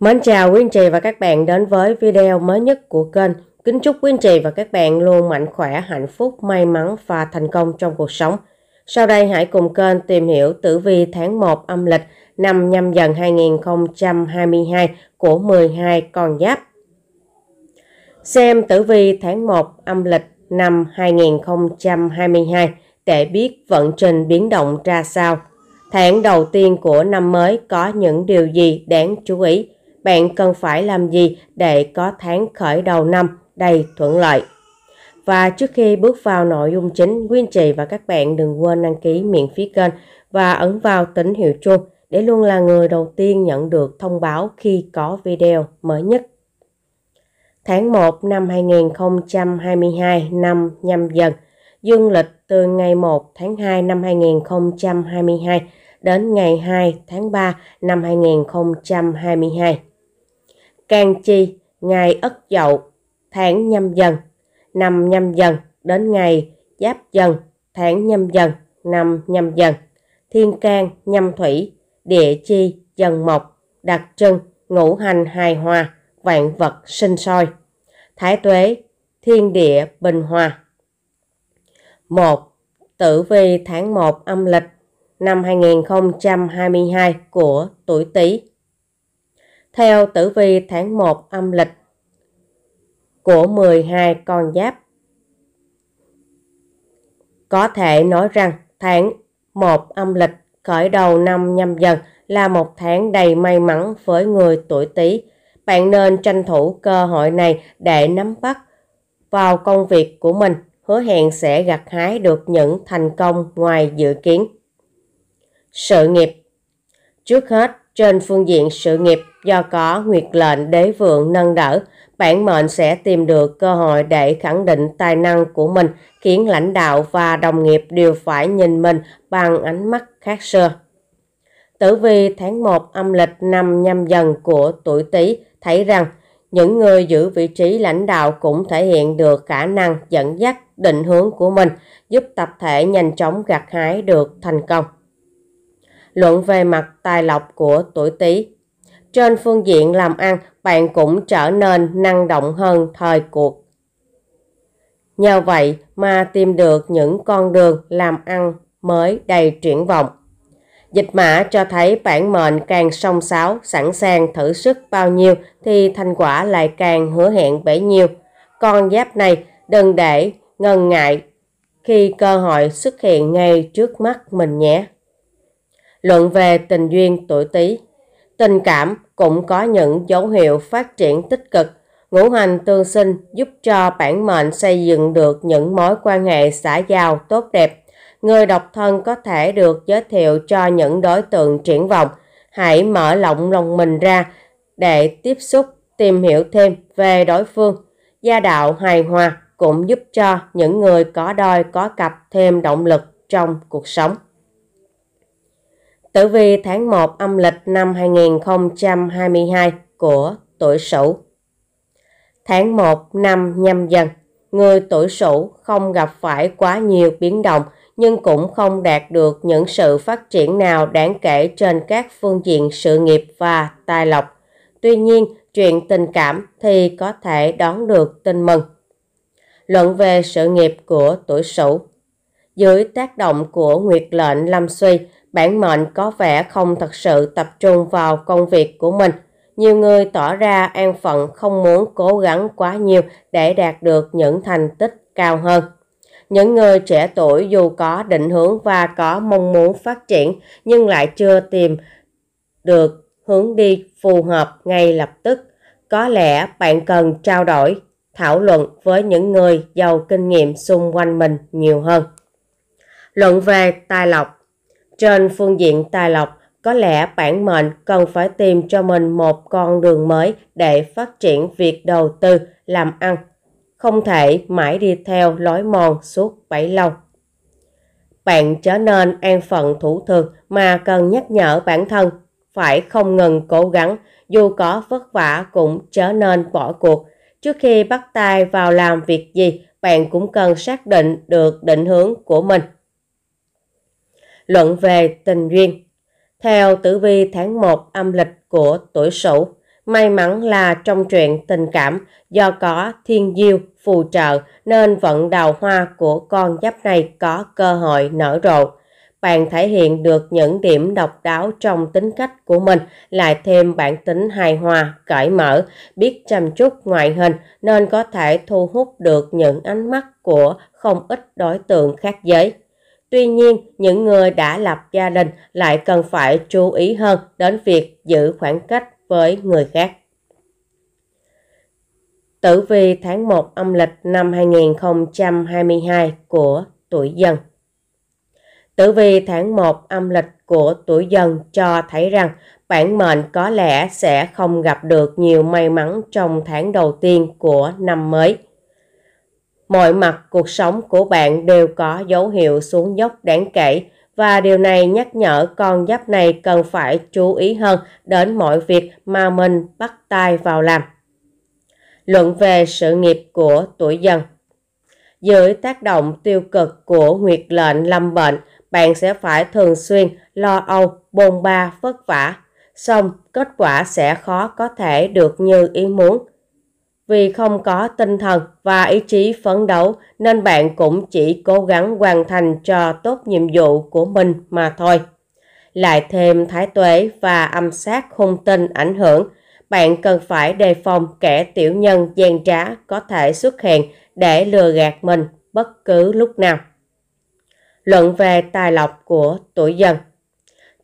Mến chào quý anh chị và các bạn đến với video mới nhất của kênh. Kính chúc quý anh chị và các bạn luôn mạnh khỏe, hạnh phúc, may mắn và thành công trong cuộc sống. Sau đây hãy cùng kênh tìm hiểu tử vi tháng 1 âm lịch năm nhâm dần 2022 của 12 con giáp. Xem tử vi tháng 1 âm lịch năm 2022 để biết vận trình biến động ra sao. Tháng đầu tiên của năm mới có những điều gì đáng chú ý bạn cần phải làm gì để có tháng khởi đầu năm đầy thuận lợi. Và trước khi bước vào nội dung chính, Nguyên Trì và các bạn đừng quên đăng ký miễn phí kênh và ấn vào tín hiệu chuông để luôn là người đầu tiên nhận được thông báo khi có video mới nhất. Tháng 1 năm 2022 năm nhâm dần, dương lịch từ ngày 1 tháng 2 năm 2022 đến ngày 2 tháng 3 năm 2022 can chi ngày ất dậu tháng nhâm dần năm nhâm dần đến ngày giáp dần tháng nhâm dần năm nhâm dần thiên can nhâm thủy địa chi dần mộc đặc trưng ngũ hành hài hòa vạn vật sinh sôi thái tuế thiên địa bình hòa một Tử vi tháng 1 âm lịch năm 2022 của tuổi Tý theo tử vi tháng 1 âm lịch của 12 con giáp. Có thể nói rằng tháng 1 âm lịch khởi đầu năm nhâm dần là một tháng đầy may mắn với người tuổi Tý. Bạn nên tranh thủ cơ hội này để nắm bắt vào công việc của mình, hứa hẹn sẽ gặt hái được những thành công ngoài dự kiến. Sự nghiệp Trước hết, trên phương diện sự nghiệp, do có nguyệt lệnh đế vượng nâng đỡ, bản mệnh sẽ tìm được cơ hội để khẳng định tài năng của mình, khiến lãnh đạo và đồng nghiệp đều phải nhìn mình bằng ánh mắt khác xưa. Tử vi tháng 1 âm lịch năm nhâm dần của tuổi Tý thấy rằng những người giữ vị trí lãnh đạo cũng thể hiện được khả năng dẫn dắt định hướng của mình, giúp tập thể nhanh chóng gặt hái được thành công luận về mặt tài lộc của tuổi Tý. Trên phương diện làm ăn, bạn cũng trở nên năng động hơn thời cuộc. Nhờ vậy mà tìm được những con đường làm ăn mới đầy triển vọng. Dịch mã cho thấy bản mệnh càng song sáo, sẵn sàng thử sức bao nhiêu thì thành quả lại càng hứa hẹn bấy nhiêu. Con giáp này đừng để ngần ngại khi cơ hội xuất hiện ngay trước mắt mình nhé luận về tình duyên tuổi Tý. Tình cảm cũng có những dấu hiệu phát triển tích cực, ngũ hành tương sinh giúp cho bản mệnh xây dựng được những mối quan hệ xã giao tốt đẹp. Người độc thân có thể được giới thiệu cho những đối tượng triển vọng. Hãy mở rộng lòng mình ra để tiếp xúc, tìm hiểu thêm về đối phương. Gia đạo hài hòa cũng giúp cho những người có đôi có cặp thêm động lực trong cuộc sống tử vi tháng 1 âm lịch năm 2022 của tuổi Sửu. Tháng 1 năm nhâm dần, người tuổi Sửu không gặp phải quá nhiều biến động nhưng cũng không đạt được những sự phát triển nào đáng kể trên các phương diện sự nghiệp và tài lộc. Tuy nhiên, chuyện tình cảm thì có thể đón được tin mừng. Luận về sự nghiệp của tuổi Sửu Dưới tác động của nguyệt lệnh Lâm Suy, bản mệnh có vẻ không thật sự tập trung vào công việc của mình. Nhiều người tỏ ra an phận không muốn cố gắng quá nhiều để đạt được những thành tích cao hơn. Những người trẻ tuổi dù có định hướng và có mong muốn phát triển nhưng lại chưa tìm được hướng đi phù hợp ngay lập tức. Có lẽ bạn cần trao đổi, thảo luận với những người giàu kinh nghiệm xung quanh mình nhiều hơn. Luận về tài lộc trên phương diện tài lộc, có lẽ bản mệnh cần phải tìm cho mình một con đường mới để phát triển việc đầu tư, làm ăn. Không thể mãi đi theo lối mòn suốt bấy lâu. Bạn trở nên an phận thủ thường mà cần nhắc nhở bản thân, phải không ngừng cố gắng, dù có vất vả cũng trở nên bỏ cuộc. Trước khi bắt tay vào làm việc gì, bạn cũng cần xác định được định hướng của mình luận về tình duyên. Theo tử vi tháng 1 âm lịch của tuổi Sửu, may mắn là trong chuyện tình cảm do có thiên diêu phù trợ nên vận đào hoa của con giáp này có cơ hội nở rộ. Bạn thể hiện được những điểm độc đáo trong tính cách của mình, lại thêm bản tính hài hòa, cởi mở, biết chăm chút ngoại hình nên có thể thu hút được những ánh mắt của không ít đối tượng khác giới. Tuy nhiên, những người đã lập gia đình lại cần phải chú ý hơn đến việc giữ khoảng cách với người khác. Tử vi tháng 1 âm lịch năm 2022 của tuổi dần Tử vi tháng 1 âm lịch của tuổi dần cho thấy rằng bản mệnh có lẽ sẽ không gặp được nhiều may mắn trong tháng đầu tiên của năm mới mọi mặt cuộc sống của bạn đều có dấu hiệu xuống dốc đáng kể và điều này nhắc nhở con giáp này cần phải chú ý hơn đến mọi việc mà mình bắt tay vào làm. Luận về sự nghiệp của tuổi dần Dưới tác động tiêu cực của nguyệt lệnh lâm bệnh, bạn sẽ phải thường xuyên lo âu, bồn ba, vất vả. Xong, kết quả sẽ khó có thể được như ý muốn. Vì không có tinh thần và ý chí phấn đấu nên bạn cũng chỉ cố gắng hoàn thành cho tốt nhiệm vụ của mình mà thôi. Lại thêm thái tuế và âm sát hung tinh ảnh hưởng, bạn cần phải đề phòng kẻ tiểu nhân gian trá có thể xuất hiện để lừa gạt mình bất cứ lúc nào. Luận về tài lộc của tuổi dần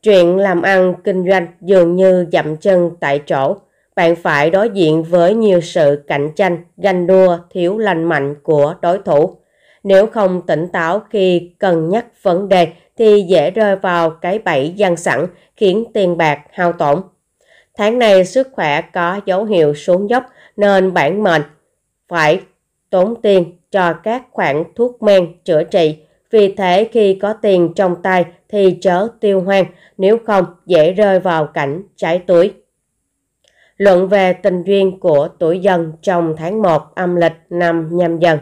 Chuyện làm ăn, kinh doanh dường như dậm chân tại chỗ – bạn phải đối diện với nhiều sự cạnh tranh, ganh đua, thiếu lành mạnh của đối thủ. Nếu không tỉnh táo khi cân nhắc vấn đề thì dễ rơi vào cái bẫy gian sẵn khiến tiền bạc hao tổn. Tháng này sức khỏe có dấu hiệu xuống dốc nên bản mệnh phải tốn tiền cho các khoản thuốc men chữa trị. Vì thế khi có tiền trong tay thì chớ tiêu hoang, nếu không dễ rơi vào cảnh trái túi luận về tình duyên của tuổi dần trong tháng 1 âm lịch năm nhâm dần.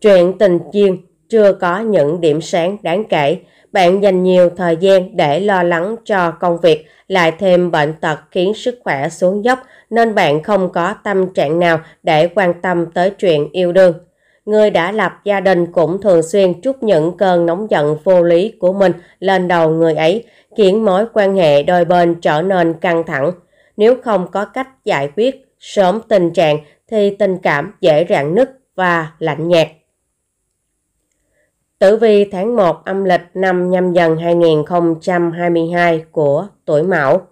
Chuyện tình duyên chưa có những điểm sáng đáng kể, bạn dành nhiều thời gian để lo lắng cho công việc, lại thêm bệnh tật khiến sức khỏe xuống dốc nên bạn không có tâm trạng nào để quan tâm tới chuyện yêu đương. Người đã lập gia đình cũng thường xuyên trút những cơn nóng giận vô lý của mình lên đầu người ấy, khiến mối quan hệ đôi bên trở nên căng thẳng. Nếu không có cách giải quyết sớm tình trạng thì tình cảm dễ rạn nứt và lạnh nhạt. Tử vi tháng 1 âm lịch năm nhâm dần 2022 của tuổi Mão.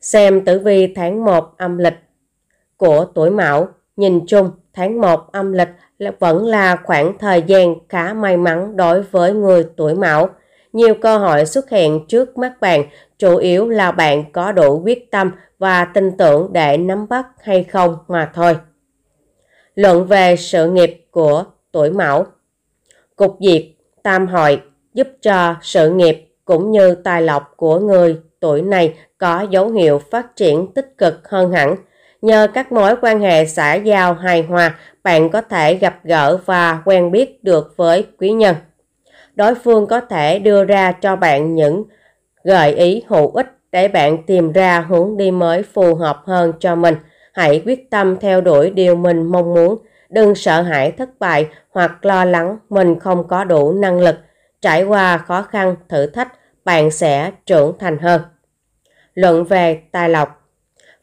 Xem tử vi tháng 1 âm lịch của tuổi Mão, nhìn chung tháng 1 âm lịch là vẫn là khoảng thời gian khá may mắn đối với người tuổi Mão. Nhiều cơ hội xuất hiện trước mắt bạn chủ yếu là bạn có đủ quyết tâm và tin tưởng để nắm bắt hay không mà thôi. Luận về sự nghiệp của tuổi mão Cục diệt, tam hội giúp cho sự nghiệp cũng như tài lộc của người tuổi này có dấu hiệu phát triển tích cực hơn hẳn. Nhờ các mối quan hệ xã giao hài hòa, bạn có thể gặp gỡ và quen biết được với quý nhân. Đối phương có thể đưa ra cho bạn những gợi ý hữu ích để bạn tìm ra hướng đi mới phù hợp hơn cho mình. Hãy quyết tâm theo đuổi điều mình mong muốn. Đừng sợ hãi thất bại hoặc lo lắng mình không có đủ năng lực. Trải qua khó khăn, thử thách, bạn sẽ trưởng thành hơn. Luận về tài lộc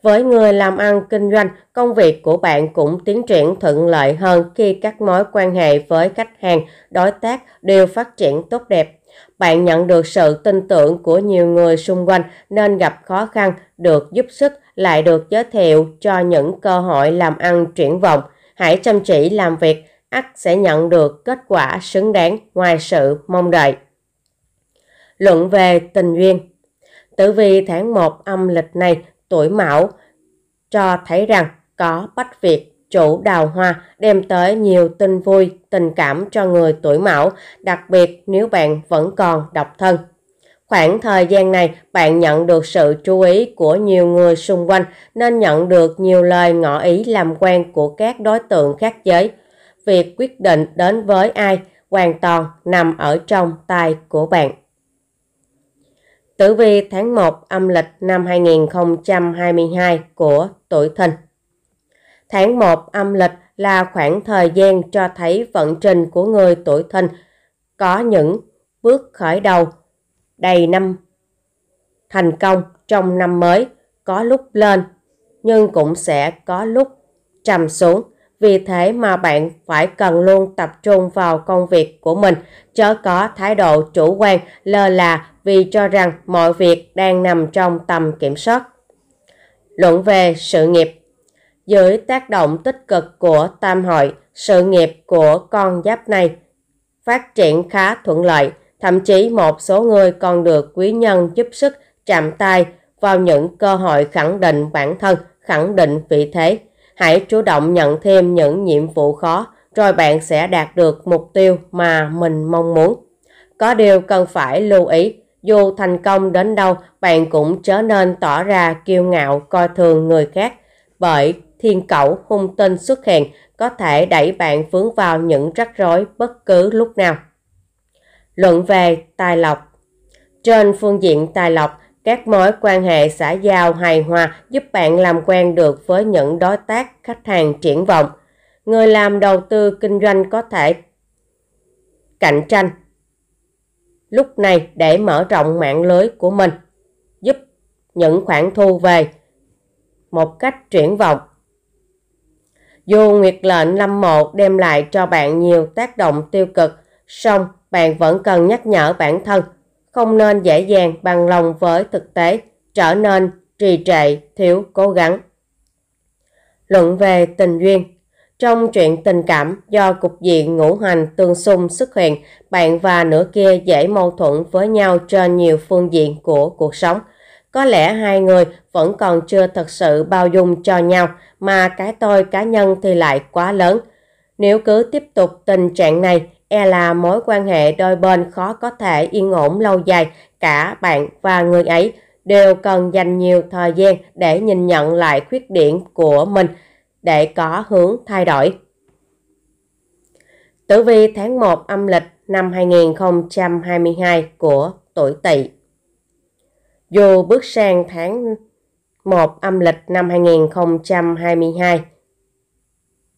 Với người làm ăn kinh doanh, công việc của bạn cũng tiến triển thuận lợi hơn khi các mối quan hệ với khách hàng, đối tác đều phát triển tốt đẹp bạn nhận được sự tin tưởng của nhiều người xung quanh nên gặp khó khăn, được giúp sức lại được giới thiệu cho những cơ hội làm ăn triển vọng. Hãy chăm chỉ làm việc, ắt sẽ nhận được kết quả xứng đáng ngoài sự mong đợi. Luận về tình duyên Tử vi tháng 1 âm lịch này, tuổi Mão cho thấy rằng có bách việc chủ đào hoa đem tới nhiều tin vui, tình cảm cho người tuổi mão, đặc biệt nếu bạn vẫn còn độc thân. Khoảng thời gian này, bạn nhận được sự chú ý của nhiều người xung quanh nên nhận được nhiều lời ngỏ ý làm quen của các đối tượng khác giới. Việc quyết định đến với ai hoàn toàn nằm ở trong tay của bạn. Tử vi tháng 1 âm lịch năm 2022 của tuổi thìn Tháng 1 âm lịch là khoảng thời gian cho thấy vận trình của người tuổi thìn có những bước khởi đầu đầy năm thành công trong năm mới, có lúc lên nhưng cũng sẽ có lúc trầm xuống. Vì thế mà bạn phải cần luôn tập trung vào công việc của mình, chớ có thái độ chủ quan lơ là vì cho rằng mọi việc đang nằm trong tầm kiểm soát. Luận về sự nghiệp dưới tác động tích cực của tam hội, sự nghiệp của con giáp này phát triển khá thuận lợi, thậm chí một số người còn được quý nhân giúp sức chạm tay vào những cơ hội khẳng định bản thân, khẳng định vị thế. Hãy chủ động nhận thêm những nhiệm vụ khó, rồi bạn sẽ đạt được mục tiêu mà mình mong muốn. Có điều cần phải lưu ý, dù thành công đến đâu, bạn cũng chớ nên tỏ ra kiêu ngạo coi thường người khác, bởi thiên cẩu hung tinh xuất hiện có thể đẩy bạn vướng vào những rắc rối bất cứ lúc nào. Luận về tài lộc Trên phương diện tài lộc, các mối quan hệ xã giao hài hòa giúp bạn làm quen được với những đối tác khách hàng triển vọng. Người làm đầu tư kinh doanh có thể cạnh tranh. Lúc này để mở rộng mạng lưới của mình, giúp những khoản thu về một cách triển vọng dù Nguyệt lệnh lâm Mộ đem lại cho bạn nhiều tác động tiêu cực, song bạn vẫn cần nhắc nhở bản thân, không nên dễ dàng bằng lòng với thực tế, trở nên trì trệ, thiếu cố gắng. Luận về tình duyên Trong chuyện tình cảm do cục diện ngũ hành tương xung xuất hiện, bạn và nửa kia dễ mâu thuẫn với nhau trên nhiều phương diện của cuộc sống – có lẽ hai người vẫn còn chưa thật sự bao dung cho nhau, mà cái tôi cá nhân thì lại quá lớn. Nếu cứ tiếp tục tình trạng này, e là mối quan hệ đôi bên khó có thể yên ổn lâu dài, cả bạn và người ấy đều cần dành nhiều thời gian để nhìn nhận lại khuyết điểm của mình để có hướng thay đổi. Tử vi tháng 1 âm lịch năm 2022 của tuổi Tỵ dù bước sang tháng 1 âm lịch năm 2022.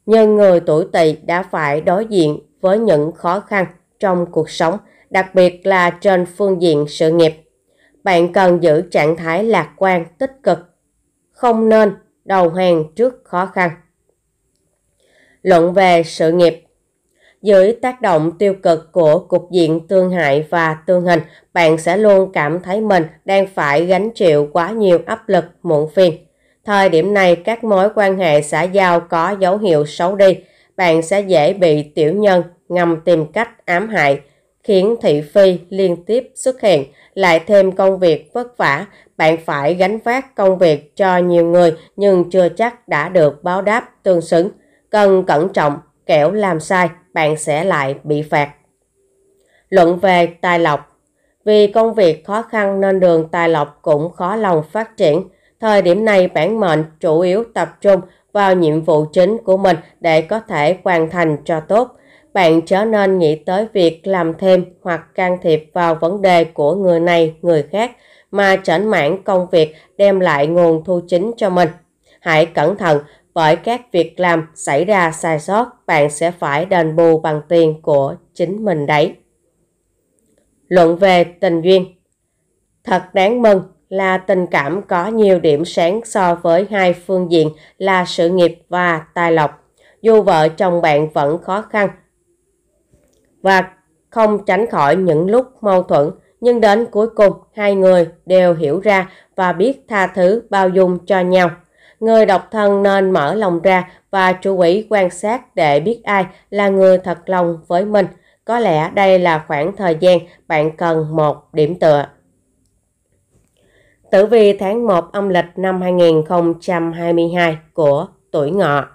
Nhân người tuổi tỵ đã phải đối diện với những khó khăn trong cuộc sống, đặc biệt là trên phương diện sự nghiệp. Bạn cần giữ trạng thái lạc quan, tích cực, không nên đầu hàng trước khó khăn. Luận về sự nghiệp dưới tác động tiêu cực của cục diện tương hại và tương hình, bạn sẽ luôn cảm thấy mình đang phải gánh chịu quá nhiều áp lực muộn phiền. Thời điểm này, các mối quan hệ xã giao có dấu hiệu xấu đi, bạn sẽ dễ bị tiểu nhân ngầm tìm cách ám hại, khiến thị phi liên tiếp xuất hiện, lại thêm công việc vất vả, bạn phải gánh vác công việc cho nhiều người nhưng chưa chắc đã được báo đáp tương xứng. Cần cẩn trọng, kẻo làm sai, bạn sẽ lại bị phạt. Luận về tài lộc Vì công việc khó khăn nên đường tài lộc cũng khó lòng phát triển. Thời điểm này bản mệnh chủ yếu tập trung vào nhiệm vụ chính của mình để có thể hoàn thành cho tốt. Bạn trở nên nghĩ tới việc làm thêm hoặc can thiệp vào vấn đề của người này, người khác mà chảnh mãn công việc đem lại nguồn thu chính cho mình. Hãy cẩn thận bởi các việc làm xảy ra sai sót, bạn sẽ phải đền bù bằng tiền của chính mình đấy. Luận về tình duyên Thật đáng mừng là tình cảm có nhiều điểm sáng so với hai phương diện là sự nghiệp và tài lộc. Dù vợ chồng bạn vẫn khó khăn và không tránh khỏi những lúc mâu thuẫn, nhưng đến cuối cùng hai người đều hiểu ra và biết tha thứ bao dung cho nhau. Người độc thân nên mở lòng ra và chủ ý quan sát để biết ai là người thật lòng với mình. Có lẽ đây là khoảng thời gian bạn cần một điểm tựa. Tử vi tháng 1 âm lịch năm 2022 của tuổi ngọ.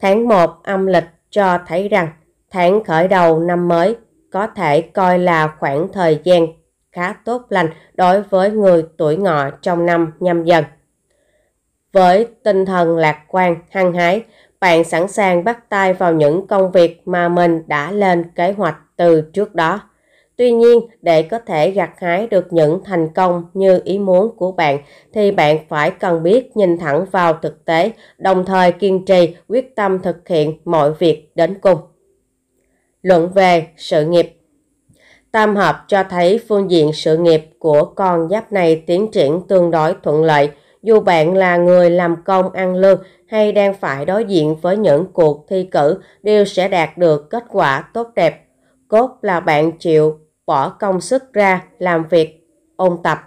Tháng 1 âm lịch cho thấy rằng tháng khởi đầu năm mới có thể coi là khoảng thời gian khá tốt lành đối với người tuổi ngọ trong năm nhâm dần. Với tinh thần lạc quan, hăng hái, bạn sẵn sàng bắt tay vào những công việc mà mình đã lên kế hoạch từ trước đó. Tuy nhiên, để có thể gặt hái được những thành công như ý muốn của bạn thì bạn phải cần biết nhìn thẳng vào thực tế, đồng thời kiên trì, quyết tâm thực hiện mọi việc đến cùng. Luận về sự nghiệp Tam hợp cho thấy phương diện sự nghiệp của con giáp này tiến triển tương đối thuận lợi – dù bạn là người làm công ăn lương hay đang phải đối diện với những cuộc thi cử đều sẽ đạt được kết quả tốt đẹp. Cốt là bạn chịu bỏ công sức ra làm việc, ôn tập.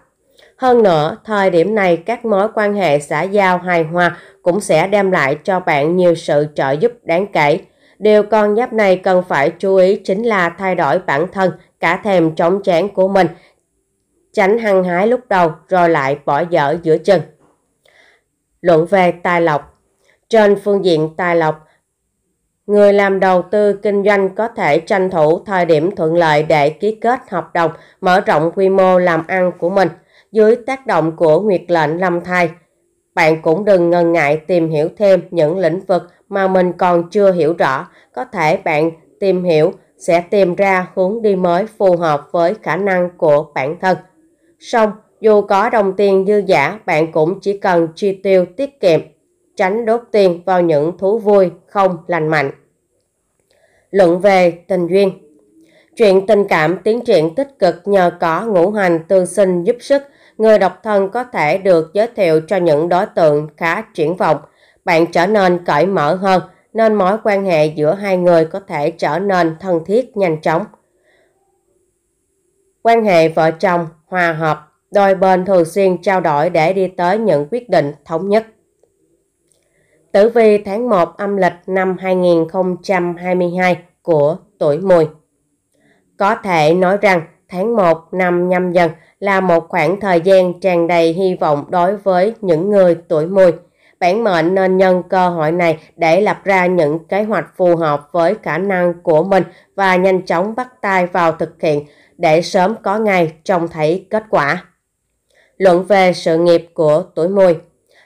Hơn nữa, thời điểm này các mối quan hệ xã giao hài hòa cũng sẽ đem lại cho bạn nhiều sự trợ giúp đáng kể. Điều con giáp này cần phải chú ý chính là thay đổi bản thân, cả thèm chóng chán của mình, tránh hăng hái lúc đầu rồi lại bỏ dở giữa chừng. Luận về tài lộc Trên phương diện tài lộc, người làm đầu tư kinh doanh có thể tranh thủ thời điểm thuận lợi để ký kết hợp đồng mở rộng quy mô làm ăn của mình dưới tác động của nguyệt lệnh lâm thai. Bạn cũng đừng ngần ngại tìm hiểu thêm những lĩnh vực mà mình còn chưa hiểu rõ. Có thể bạn tìm hiểu sẽ tìm ra hướng đi mới phù hợp với khả năng của bản thân. Xong, dù có đồng tiền dư giả, bạn cũng chỉ cần chi tiêu tiết kiệm, tránh đốt tiền vào những thú vui không lành mạnh. Luận về tình duyên Chuyện tình cảm tiến triển tích cực nhờ có ngũ hành tư sinh giúp sức, người độc thân có thể được giới thiệu cho những đối tượng khá triển vọng. Bạn trở nên cởi mở hơn, nên mối quan hệ giữa hai người có thể trở nên thân thiết nhanh chóng. Quan hệ vợ chồng hòa hợp Đôi bên thường xuyên trao đổi để đi tới những quyết định thống nhất. Tử vi tháng 1 âm lịch năm 2022 của tuổi mùi. Có thể nói rằng tháng 1 năm nhâm dần là một khoảng thời gian tràn đầy hy vọng đối với những người tuổi mùi. Bản mệnh nên nhân cơ hội này để lập ra những kế hoạch phù hợp với khả năng của mình và nhanh chóng bắt tay vào thực hiện để sớm có ngày trông thấy kết quả luận về sự nghiệp của tuổi mùi.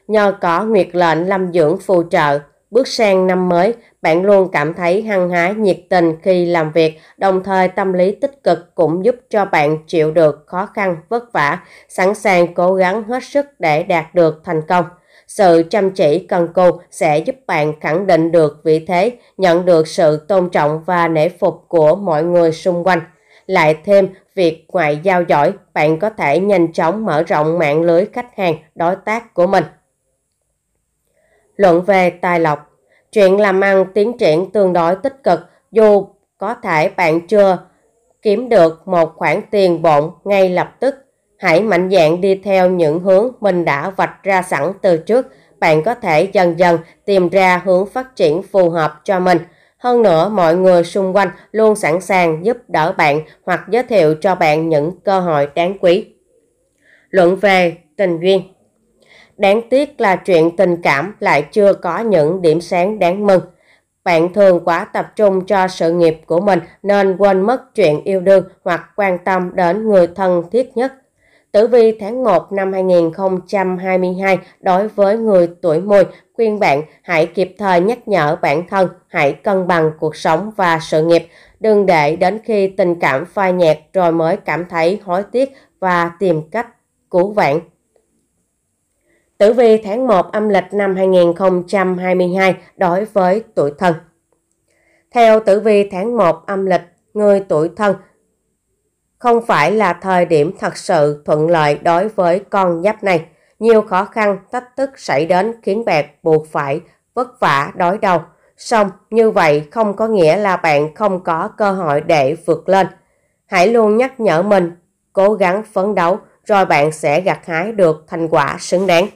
Nhờ có nguyệt lệnh lâm dưỡng phù trợ, bước sang năm mới, bạn luôn cảm thấy hăng hái nhiệt tình khi làm việc, đồng thời tâm lý tích cực cũng giúp cho bạn chịu được khó khăn vất vả, sẵn sàng cố gắng hết sức để đạt được thành công. Sự chăm chỉ cần cù sẽ giúp bạn khẳng định được vị thế, nhận được sự tôn trọng và nể phục của mọi người xung quanh. Lại thêm, Việc ngoại giao giỏi, bạn có thể nhanh chóng mở rộng mạng lưới khách hàng đối tác của mình. Luận về tài lộc Chuyện làm ăn tiến triển tương đối tích cực dù có thể bạn chưa kiếm được một khoản tiền bộn ngay lập tức. Hãy mạnh dạn đi theo những hướng mình đã vạch ra sẵn từ trước. Bạn có thể dần dần tìm ra hướng phát triển phù hợp cho mình – hơn nữa, mọi người xung quanh luôn sẵn sàng giúp đỡ bạn hoặc giới thiệu cho bạn những cơ hội đáng quý. Luận về tình duyên Đáng tiếc là chuyện tình cảm lại chưa có những điểm sáng đáng mừng. Bạn thường quá tập trung cho sự nghiệp của mình nên quên mất chuyện yêu đương hoặc quan tâm đến người thân thiết nhất. Tử vi tháng 1 năm 2022 đối với người tuổi mùi khuyên bạn hãy kịp thời nhắc nhở bản thân, hãy cân bằng cuộc sống và sự nghiệp. Đừng để đến khi tình cảm phai nhạt rồi mới cảm thấy hối tiếc và tìm cách cứu vãn. Tử vi tháng 1 âm lịch năm 2022 đối với tuổi thân. Theo tử vi tháng 1 âm lịch, người tuổi thân không phải là thời điểm thật sự thuận lợi đối với con giáp này. Nhiều khó khăn, thách thức xảy đến khiến bạn buộc phải vất vả đối đầu. Xong, như vậy không có nghĩa là bạn không có cơ hội để vượt lên. Hãy luôn nhắc nhở mình, cố gắng phấn đấu, rồi bạn sẽ gặt hái được thành quả xứng đáng.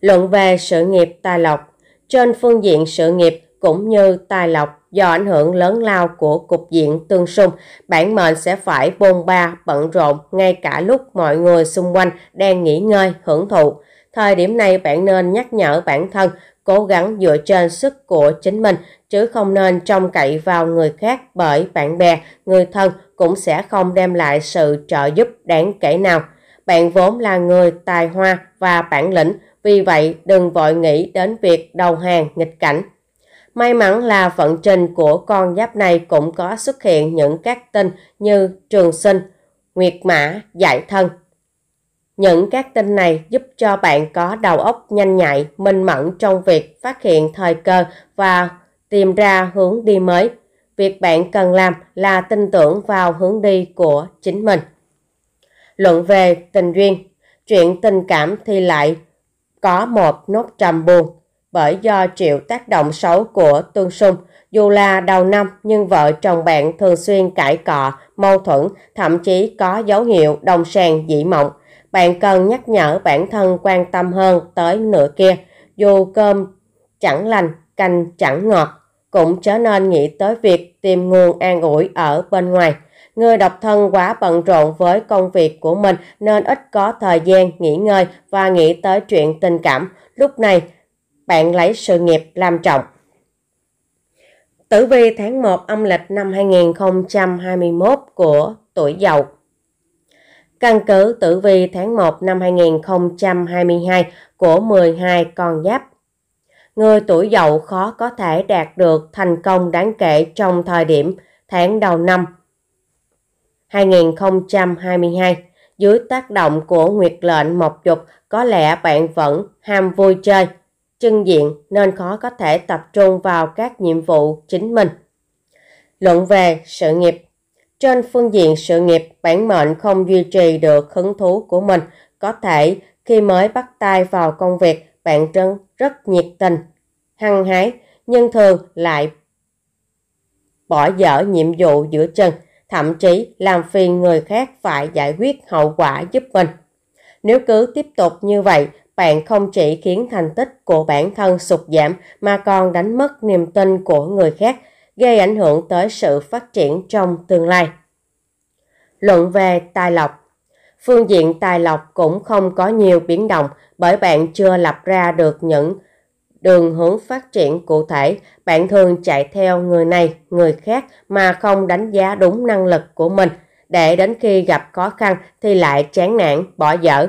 Luận về sự nghiệp tài lộc Trên phương diện sự nghiệp, cũng như tài lộc do ảnh hưởng lớn lao của cục diện tương xung, bản mệnh sẽ phải bôn ba, bận rộn ngay cả lúc mọi người xung quanh đang nghỉ ngơi, hưởng thụ. Thời điểm này bạn nên nhắc nhở bản thân, cố gắng dựa trên sức của chính mình, chứ không nên trông cậy vào người khác bởi bạn bè, người thân cũng sẽ không đem lại sự trợ giúp đáng kể nào. Bạn vốn là người tài hoa và bản lĩnh, vì vậy đừng vội nghĩ đến việc đầu hàng nghịch cảnh. May mắn là vận trình của con giáp này cũng có xuất hiện những các tinh như trường sinh, nguyệt mã, giải thân. Những các tinh này giúp cho bạn có đầu óc nhanh nhạy, minh mẫn trong việc phát hiện thời cơ và tìm ra hướng đi mới. Việc bạn cần làm là tin tưởng vào hướng đi của chính mình. Luận về tình duyên, chuyện tình cảm thì lại có một nốt trầm buồn bởi do chịu tác động xấu của Tương Sung. Dù là đầu năm nhưng vợ chồng bạn thường xuyên cãi cọ, mâu thuẫn, thậm chí có dấu hiệu đồng sàng dị mộng. Bạn cần nhắc nhở bản thân quan tâm hơn tới nửa kia, dù cơm chẳng lành, canh chẳng ngọt. Cũng trở nên nghĩ tới việc tìm nguồn an ủi ở bên ngoài. Người độc thân quá bận rộn với công việc của mình nên ít có thời gian nghỉ ngơi và nghĩ tới chuyện tình cảm. Lúc này, bạn lấy sự nghiệp làm trọng. Tử vi tháng 1 âm lịch năm 2021 của tuổi dậu Căn cứ tử vi tháng 1 năm 2022 của 12 con giáp Người tuổi dậu khó có thể đạt được thành công đáng kể trong thời điểm tháng đầu năm 2022 dưới tác động của nguyệt lệnh mộc dục có lẽ bạn vẫn ham vui chơi trưng diện nên khó có thể tập trung vào các nhiệm vụ chính mình. Luận về sự nghiệp Trên phương diện sự nghiệp, bản mệnh không duy trì được hứng thú của mình. Có thể khi mới bắt tay vào công việc, bạn Trân rất nhiệt tình, hăng hái, nhưng thường lại bỏ dở nhiệm vụ giữa chân, thậm chí làm phiền người khác phải giải quyết hậu quả giúp mình. Nếu cứ tiếp tục như vậy, bạn không chỉ khiến thành tích của bản thân sụt giảm mà còn đánh mất niềm tin của người khác, gây ảnh hưởng tới sự phát triển trong tương lai. Luận về tài lộc Phương diện tài lộc cũng không có nhiều biến động bởi bạn chưa lập ra được những đường hướng phát triển cụ thể, bạn thường chạy theo người này, người khác mà không đánh giá đúng năng lực của mình, để đến khi gặp khó khăn thì lại chán nản, bỏ dở,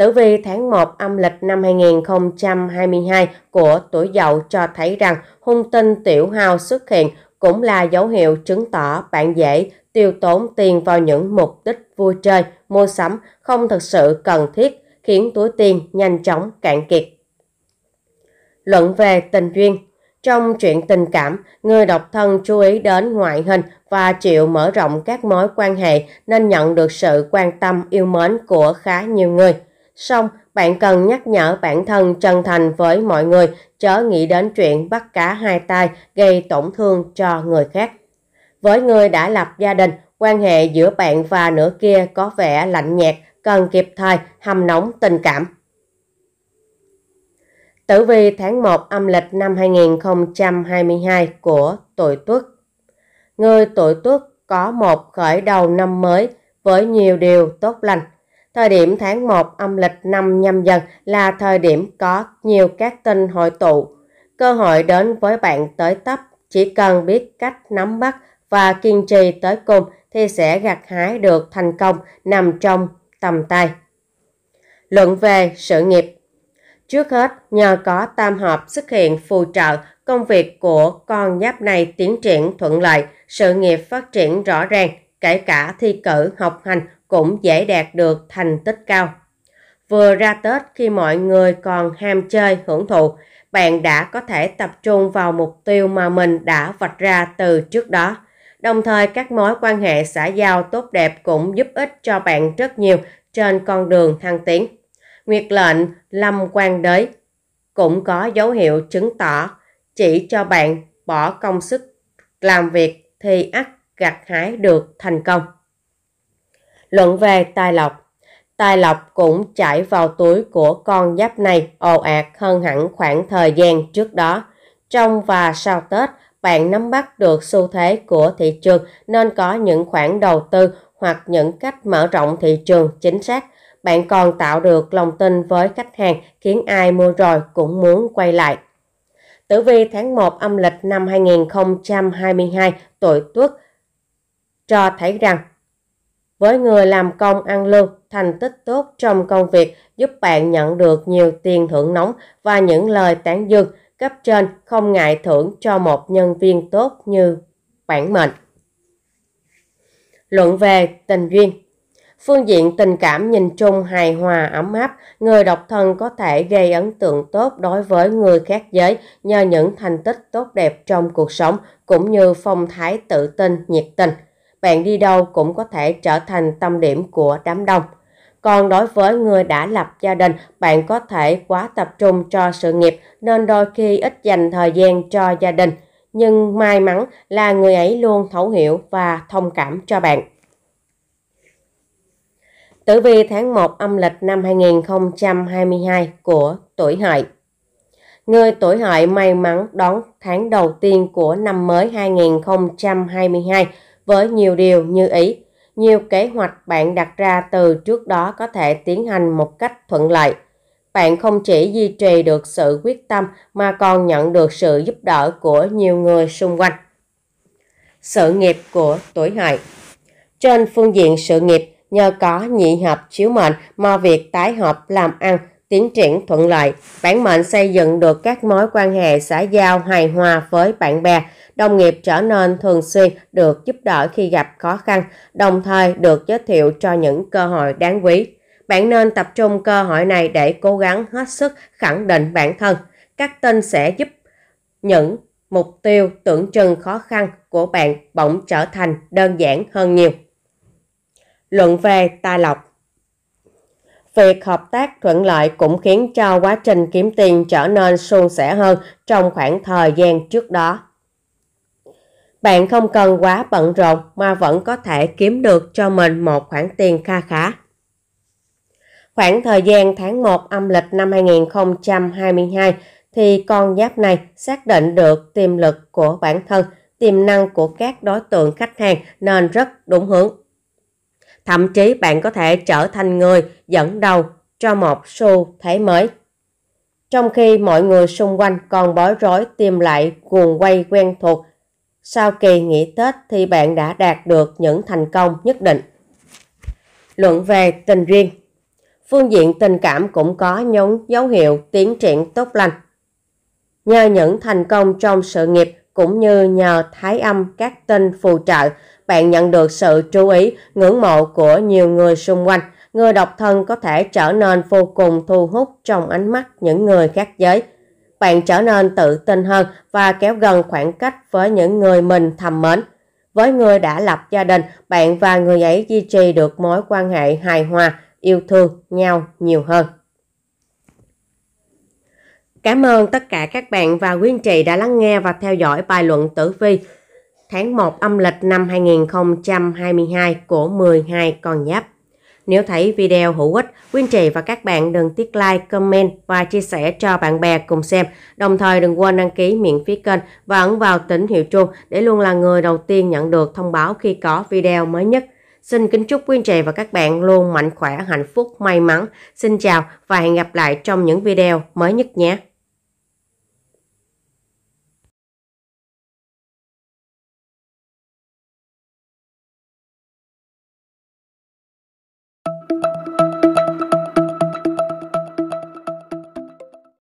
Tử vi tháng 1 âm lịch năm 2022 của tuổi dậu cho thấy rằng hung tinh tiểu hao xuất hiện cũng là dấu hiệu chứng tỏ bạn dễ tiêu tốn tiền vào những mục đích vui chơi, mua sắm không thực sự cần thiết, khiến túi tiền nhanh chóng cạn kiệt. Luận về tình duyên Trong chuyện tình cảm, người độc thân chú ý đến ngoại hình và chịu mở rộng các mối quan hệ nên nhận được sự quan tâm yêu mến của khá nhiều người. Xong, bạn cần nhắc nhở bản thân chân thành với mọi người, chớ nghĩ đến chuyện bắt cá hai tay gây tổn thương cho người khác. Với người đã lập gia đình, quan hệ giữa bạn và nửa kia có vẻ lạnh nhạt, cần kịp thời hâm nóng tình cảm. Tử vi tháng 1 âm lịch năm 2022 của tuổi Tuất. Người tuổi Tuất có một khởi đầu năm mới với nhiều điều tốt lành Thời điểm tháng 1 âm lịch năm nhâm dần là thời điểm có nhiều các tin hội tụ. Cơ hội đến với bạn tới tấp, chỉ cần biết cách nắm bắt và kiên trì tới cùng thì sẽ gặt hái được thành công nằm trong tầm tay. Luận về sự nghiệp Trước hết, nhờ có tam hợp xuất hiện phù trợ, công việc của con giáp này tiến triển thuận lợi, sự nghiệp phát triển rõ ràng, kể cả thi cử, học hành cũng dễ đạt được thành tích cao. Vừa ra Tết khi mọi người còn ham chơi hưởng thụ, bạn đã có thể tập trung vào mục tiêu mà mình đã vạch ra từ trước đó. Đồng thời các mối quan hệ xã giao tốt đẹp cũng giúp ích cho bạn rất nhiều trên con đường thăng tiến. Nguyệt lệnh lâm quan đới cũng có dấu hiệu chứng tỏ chỉ cho bạn bỏ công sức làm việc thì ắt gặt hái được thành công luận về tài lộc. Tài lộc cũng chảy vào túi của con giáp này ồ ạt hơn hẳn khoảng thời gian trước đó. Trong và sau Tết, bạn nắm bắt được xu thế của thị trường nên có những khoản đầu tư hoặc những cách mở rộng thị trường chính xác. Bạn còn tạo được lòng tin với khách hàng khiến ai mua rồi cũng muốn quay lại. Tử vi tháng 1 âm lịch năm 2022 tuổi Tuất cho thấy rằng với người làm công ăn lương, thành tích tốt trong công việc giúp bạn nhận được nhiều tiền thưởng nóng và những lời tán dương cấp trên không ngại thưởng cho một nhân viên tốt như bản mệnh. Luận về tình duyên Phương diện tình cảm nhìn chung hài hòa ấm áp, người độc thân có thể gây ấn tượng tốt đối với người khác giới nhờ những thành tích tốt đẹp trong cuộc sống cũng như phong thái tự tin, nhiệt tình bạn đi đâu cũng có thể trở thành tâm điểm của đám đông. Còn đối với người đã lập gia đình, bạn có thể quá tập trung cho sự nghiệp nên đôi khi ít dành thời gian cho gia đình. Nhưng may mắn là người ấy luôn thấu hiểu và thông cảm cho bạn. Tử vi tháng 1 âm lịch năm 2022 của tuổi hợi. Người tuổi hợi may mắn đón tháng đầu tiên của năm mới 2022 với nhiều điều như ý. Nhiều kế hoạch bạn đặt ra từ trước đó có thể tiến hành một cách thuận lợi. Bạn không chỉ duy trì được sự quyết tâm mà còn nhận được sự giúp đỡ của nhiều người xung quanh. Sự nghiệp của tuổi hợi Trên phương diện sự nghiệp, nhờ có nhị hợp chiếu mệnh mà việc tái hợp làm ăn tiến triển thuận lợi. Bản mệnh xây dựng được các mối quan hệ xã giao hài hòa với bạn bè, đồng nghiệp trở nên thường xuyên được giúp đỡ khi gặp khó khăn, đồng thời được giới thiệu cho những cơ hội đáng quý. Bạn nên tập trung cơ hội này để cố gắng hết sức khẳng định bản thân. Các tên sẽ giúp những mục tiêu tưởng chừng khó khăn của bạn bỗng trở thành đơn giản hơn nhiều. Luận về tài lộc Việc hợp tác thuận lợi cũng khiến cho quá trình kiếm tiền trở nên suôn sẻ hơn trong khoảng thời gian trước đó. Bạn không cần quá bận rộn mà vẫn có thể kiếm được cho mình một khoản tiền kha khá. Khoảng thời gian tháng 1 âm lịch năm 2022 thì con giáp này xác định được tiềm lực của bản thân, tiềm năng của các đối tượng khách hàng nên rất đúng hướng. Thậm chí bạn có thể trở thành người dẫn đầu cho một xu thế mới. Trong khi mọi người xung quanh còn bối rối tìm lại guồng quay quen thuộc, sau kỳ nghỉ Tết thì bạn đã đạt được những thành công nhất định. Luận về tình riêng Phương diện tình cảm cũng có những dấu hiệu tiến triển tốt lành. Nhờ những thành công trong sự nghiệp cũng như nhờ thái âm các tinh phù trợ bạn nhận được sự chú ý, ngưỡng mộ của nhiều người xung quanh. Người độc thân có thể trở nên vô cùng thu hút trong ánh mắt những người khác giới. Bạn trở nên tự tin hơn và kéo gần khoảng cách với những người mình thầm mến. Với người đã lập gia đình, bạn và người ấy duy trì được mối quan hệ hài hòa, yêu thương nhau nhiều hơn. Cảm ơn tất cả các bạn và quý anh chị đã lắng nghe và theo dõi bài luận tử vi tháng 1 âm lịch năm 2022 của 12 con giáp. Nếu thấy video hữu ích, Quyên chị và các bạn đừng tiếc like, comment và chia sẻ cho bạn bè cùng xem. Đồng thời đừng quên đăng ký miễn phí kênh và ấn vào tín hiệu chuông để luôn là người đầu tiên nhận được thông báo khi có video mới nhất. Xin kính chúc Quyên chị và các bạn luôn mạnh khỏe, hạnh phúc, may mắn. Xin chào và hẹn gặp lại trong những video mới nhất nhé.